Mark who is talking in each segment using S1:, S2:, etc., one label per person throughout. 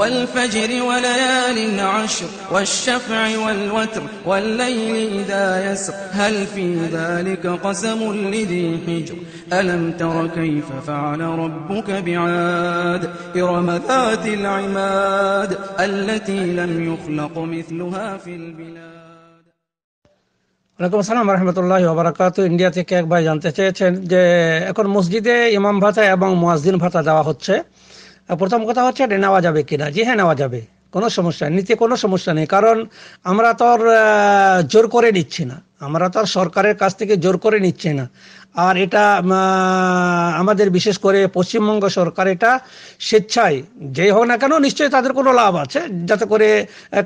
S1: والفجر وليال عشر والشفع والوتر والليل إذا يسر هل في ذلك قسم لذي حجر ألم تر كيف فعل ربك بعاد إرم ذات العماد التي لم يخلق مثلها في البلاد ওয়ালাইকুম আসসালাম রহমতুল্লাহ ওবরাকাত ইন্ডিয়া থেকে একবার জানতে চেয়েছেন যে এখন মসজিদে ইমাম ভাতা এবং মোয়াজদিন ভাতা দেওয়া হচ্ছে প্রথম কথা হচ্ছে এটা নেওয়া যাবে কিনা যে হ্যাঁ নেওয়া যাবে কোনো সমস্যা নিতে কোনো সমস্যা নেই কারণ আমরা তো আর জোর করে নিচ্ছি না আমরা তো আর সরকারের কাছ থেকে জোর করে নিচ্ছে না আর এটা আমাদের বিশেষ করে পশ্চিমবঙ্গ সরকার এটা স্বেচ্ছায় যে হোক না কেন নিশ্চয়ই তাদের কোনো লাভ আছে যাতে করে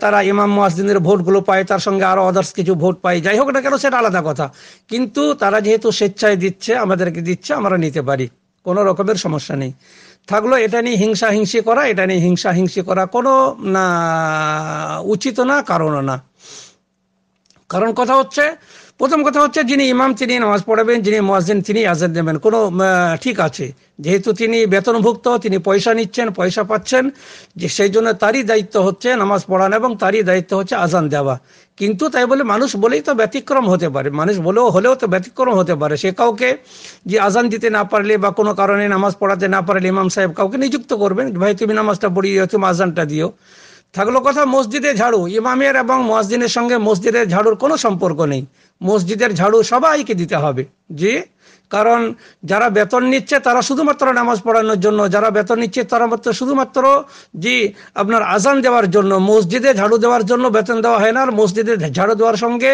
S1: তারা ইমাম মাসদিনের ভোটগুলো পায় তার সঙ্গে আরও আদার্স কিছু ভোট পায় যাই হোক না কেন সেটা আলাদা কথা কিন্তু তারা যেহেতু স্বেচ্ছায় দিচ্ছে আমাদেরকে দিচ্ছে আমরা নিতে পারি কোনো রকমের সমস্যা নেই থাকলো এটা নিয়ে হিংসা হিংসি করা এটা নিয়ে হিংসা হিংসি করা কোনো না উচিত না কারণও না কারণ কথা হচ্ছে প্রথম কথা হচ্ছে যিনি ইমাম তিনি নামাজ পড়াবেন যিনি মোয়াজিন তিনি আজান দেবেন কোনো ঠিক আছে যেহেতু তিনি বেতনভুক্ত তিনি পয়সা নিচ্ছেন পয়সা পাচ্ছেন যে সেই জন্য তারই দায়িত্ব হচ্ছে নামাজ পড়ানো এবং তারই দায়িত্ব হচ্ছে আজান দেওয়া কিন্তু তাই বলে মানুষ বলেই তো ব্যতিক্রম হতে পারে মানুষ বলেও হলেও তো ব্যতিক্রম হতে পারে সে কাউকে যে আজান দিতে না পারলে বা কোনো কারণে নামাজ পড়াতে না পারলে ইমাম সাহেব কাউকে নিযুক্ত করবেন ভাই তুমি নামাজটা পড়িয়ে দিও তুমি আজানটা দিও থাকলো কথা মসজিদে ঝাড়ু ইমামের এবং মসজিদের সঙ্গে মসজিদের ঝাড়ুর কোনো সম্পর্ক নেই মসজিদের ঝাড়ু সবাইকে দিতে হবে জি কারণ যারা বেতন নিচ্ছে তারা শুধুমাত্র নামাজ পড়ানোর জন্য যারা বেতন নিচ্ছে তারা মাত্র শুধুমাত্র যে আপনার আজান দেওয়ার জন্য মসজিদে ঝাড়ু দেওয়ার জন্য বেতন দেওয়া হয় না আর মসজিদে ঝাড়ু দেওয়ার সঙ্গে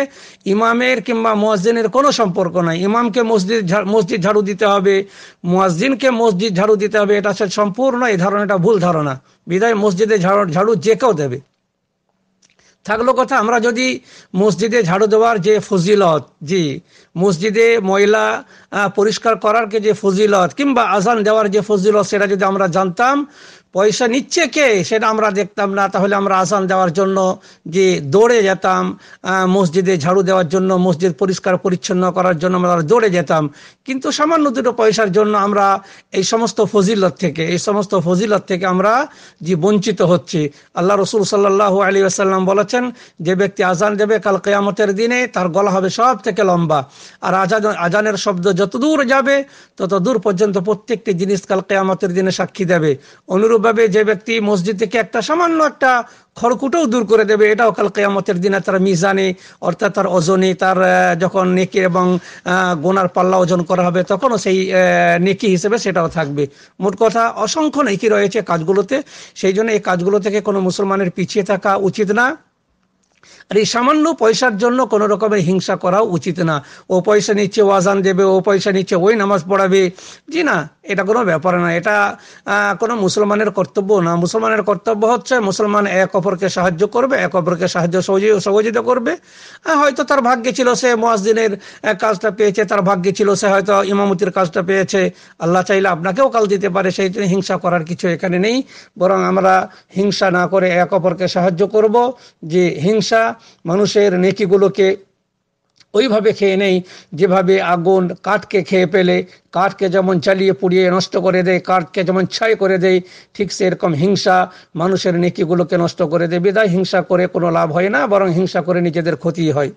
S1: ইমামের কিংবা মোয়াজিনের কোনো সম্পর্ক নাই ইমামকে মসজিদ মসজিদ ঝাড়ু দিতে হবে মোয়াজিনকে মসজিদ ঝাড়ু দিতে হবে এটা সম্পূর্ণ এই ধারণাটা ভুল ধারণা বিদায় মসজিদে ঝাড়ু ঝাড়ু যে কেউ দেবে থাকলো কথা আমরা যদি মসজিদে ঝাড়ু দেওয়ার যে ফজিলত জি মসজিদে ময়লা পরিষ্কার করার যে ফজিলত কিংবা আজান দেওয়ার যে ফজিলত সেটা যদি আমরা জানতাম পয়সা নিচ্ছে কে সেটা আমরা দেখতাম না তাহলে আমরা আসান দেওয়ার জন্য যে দৌড়ে যেতাম মসজিদে ঝাড়ু দেওয়ার জন্য মসজিদ পরিষ্কার পরিচ্ছন্ন করার জন্য আমরা দৌড়ে যেতাম কিন্তু সামান্য দুটো পয়সার জন্য আমরা এই সমস্ত ফজিলত থেকে এই সমস্ত ফজিলত থেকে আমরা যে বঞ্চিত হচ্ছি আল্লাহ রসুল সাল্লাহ আলী আসাল্লাম বলেছেন যে ব্যক্তি আজান দেবে কাল কেয়ামতের দিনে তার গলা হবে সব থেকে লম্বা আর আজান আজানের শব্দ যত দূর যাবে তত দূর পর্যন্ত প্রত্যেকটি জিনিস কাল কেয়ামতের দিনে সাক্ষী দেবে অনুরূপ ভাবে যে ব্যক্তি মসজিদ থেকে একটা সামান্য একটা খড়কুটাও দূর করে দেবে এটাও কাল কেয়ামতের দিনে তার মিজানে অর্থাৎ তার ওজনে তার যখন নেকি এবং গোনার পাল্লা ওজন করা হবে তখনও সেই নেকি হিসেবে সেটাও থাকবে মোট কথা অসংখ্য নেকি রয়েছে কাজগুলোতে সেই জন্য এই কাজগুলো থেকে কোনো মুসলমানের পিছিয়ে থাকা উচিত না আর এই সামান্য পয়সার জন্য কোনো রকমের হিংসা করাও উচিত না ও পয়সা নিচ্ছে ও আজান দেবে ও পয়সা নিচ্ছে ওই নামাজ পড়াবে জি না এটা কোনো ব্যাপার না এটা কোনো মুসলমানের কর্তব্য না মুসলমানের কর্তব্য হচ্ছে মুসলমান এক অপরকে সাহায্য করবে এক অপরকে সাহায্য সহযোগিতা করবে হয়তো তার ভাগ্যে ছিল সে মোয়াজদিনের কাজটা পেয়েছে তার ভাগ্যে ছিল সে হয়তো ইমামতির কাজটা পেয়েছে আল্লাহ চাইলে আপনাকেও কাল দিতে পারে সেই জন্য হিংসা করার কিছু এখানে নেই বরং আমরা হিংসা না করে এক অপরকে সাহায্য করব যে হিংসা হিংসা মানুষের নেকিগুলোকে ওইভাবে খেয়ে নেই যেভাবে আগুন কাঠকে খেয়ে পেলে কাঠকে যেমন চালিয়ে পুড়িয়ে নষ্ট করে দেয় কাঠকে যেমন ছাই করে দেয় ঠিক সেরকম হিংসা মানুষের নেকিগুলোকে নষ্ট করে দেয় বিদায় হিংসা করে কোনো লাভ হয় না বরং হিংসা করে নিজেদের ক্ষতি হয়